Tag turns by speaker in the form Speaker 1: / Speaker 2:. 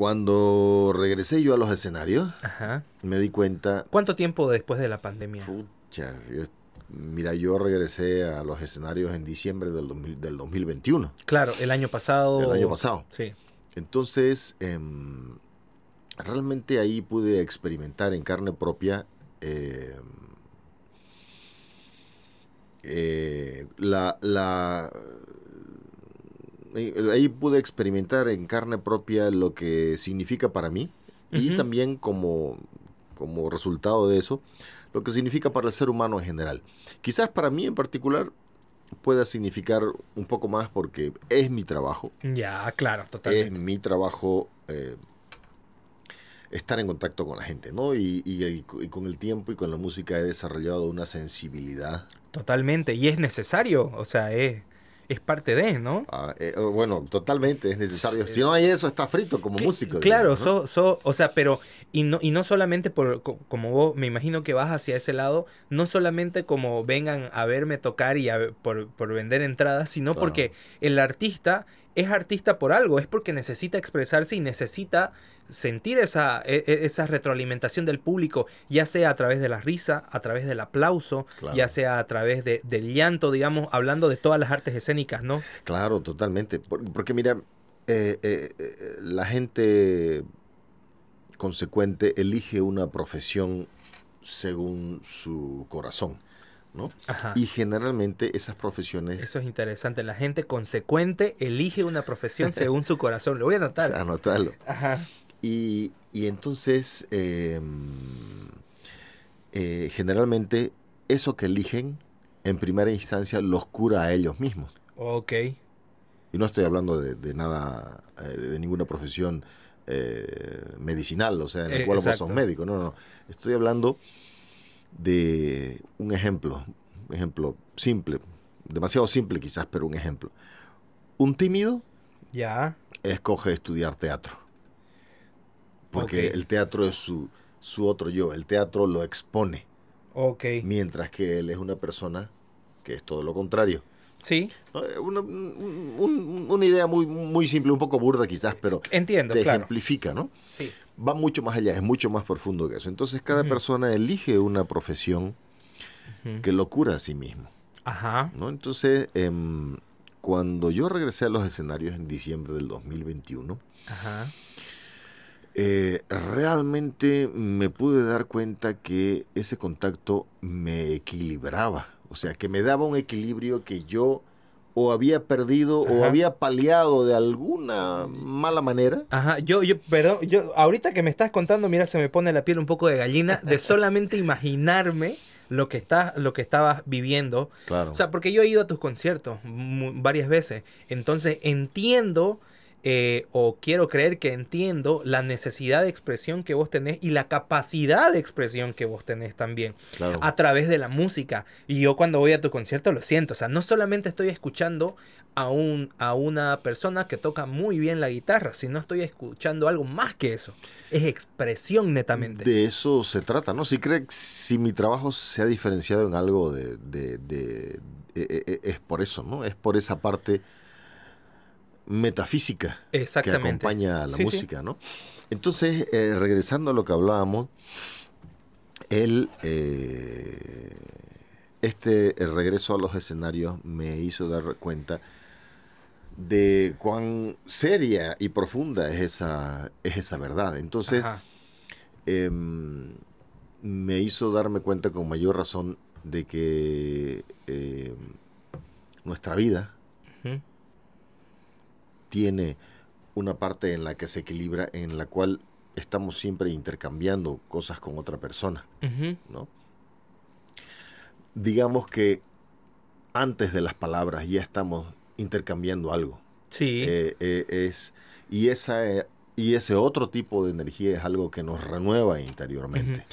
Speaker 1: Cuando regresé yo a los escenarios, me di cuenta...
Speaker 2: ¿Cuánto tiempo después de la pandemia?
Speaker 1: Pucha, mira, yo regresé a los escenarios en diciembre del, del 2021. Claro, el
Speaker 2: año pasado. El año pasado.
Speaker 1: Sí. Entonces, em, realmente ahí pude experimentar en carne propia em, eh, la, eh, ahí pude experimentar en carne propia lo que significa para mí y también como, como resultado de eso, lo que significa para el ser humano en general. Quizás para mí en particular pueda significar un poco más porque es mi trabajo.
Speaker 2: Ya, claro, totalmente.
Speaker 1: Es mi trabajo eh, estar en contacto con la gente, ¿no? Y, y, con el tiempo y con la música he desarrollado una sensibilidad.
Speaker 2: Totalmente, y es necesario, o sea, es
Speaker 1: es parte de, ¿no? Ah, eh, oh, bueno, totalmente, es necesario. Si no hay eso, está frito como músico. Claro,
Speaker 2: o sea, pero, y no, y no solamente por, como vos, me imagino que vas hacia ese lado, no solamente como vengan a verme tocar y por, por vender entradas, sino porque el artista es artista por algo, es porque necesita expresarse y necesita sentir esa, e, e, esa retroalimentación del público, ya sea a través de la risa, a través del aplauso, ya sea a través de, del llanto, digamos, hablando de todas las artes escénicas, ¿no?
Speaker 1: Claro, totalmente. Porque mira, eh, eh, eh, la gente consecuente elige una profesión según su corazón. Y generalmente esas profesiones...
Speaker 2: Eso es interesante, la gente consecuente elige una profesión según
Speaker 1: su corazón, lo voy a anotar. anotarlo. Y, entonces, em, eh, generalmente eso que eligen, en primera instancia, los cura a ellos mismos. Ok. Y no estoy hablando de, nada, eh, de ninguna profesión eh, medicinal, o sea, en la cual vos sos médico, no, no. Estoy hablando de un ejemplo, un ejemplo simple, demasiado simple quizás, pero un ejemplo. Un tímido ya escoge estudiar teatro. Porque el teatro es su, otro yo, el teatro lo expone. okay Mientras que él es una persona que es todo lo contrario. Sí. Eh, una, idea muy, muy simple, un poco burda quizás, pero Entiendo, ejemplifica, ¿no? Sí va mucho más allá, es mucho más profundo que eso. Entonces cada persona elige una profesión que lo cura a sí mismo. Ajá. ¿no? Entonces, em, cuando yo regresé a los escenarios en diciembre del 2021, eh, realmente me pude dar cuenta que ese contacto me equilibraba, o sea, que me daba un equilibrio que yo o había perdido o había paliado de alguna mala manera.
Speaker 2: Ajá, yo, yo, perdón, yo, ahorita que me estás contando, mira, se me pone la piel un poco de gallina de solamente imaginarme lo que estás, lo que estabas viviendo. Claro. O sea, porque yo he ido a tus conciertos varias veces, entonces entiendo eh, o quiero creer que entiendo la necesidad de expresión que vos tenés y la capacidad de expresión que vos tenés también a través de la música. Y yo cuando voy a tu concierto lo siento, o sea, no solamente estoy escuchando a, un, a una persona que toca muy bien la guitarra, sino estoy escuchando algo más que eso, es expresión netamente. De
Speaker 1: eso se trata, ¿no? Si, cree, si mi trabajo se ha diferenciado en algo de e, e, e, es por eso, ¿no? Es por esa parte metafísica que acompaña a la música, ¿no? Entonces, eh, regresando a lo que hablábamos, el, eh, este el regreso a los escenarios me hizo dar cuenta de cuán seria y profunda es esa, es esa verdad. Entonces, em, me hizo darme cuenta con mayor razón de que em, nuestra vida, tiene una parte en la que se equilibra, en la cual estamos siempre intercambiando cosas con otra persona, ¿no? Digamos que antes de las palabras ya estamos intercambiando algo. Sí. Eh, eh, y, esa, eh, y ese otro tipo de energía es algo que nos renueva interiormente.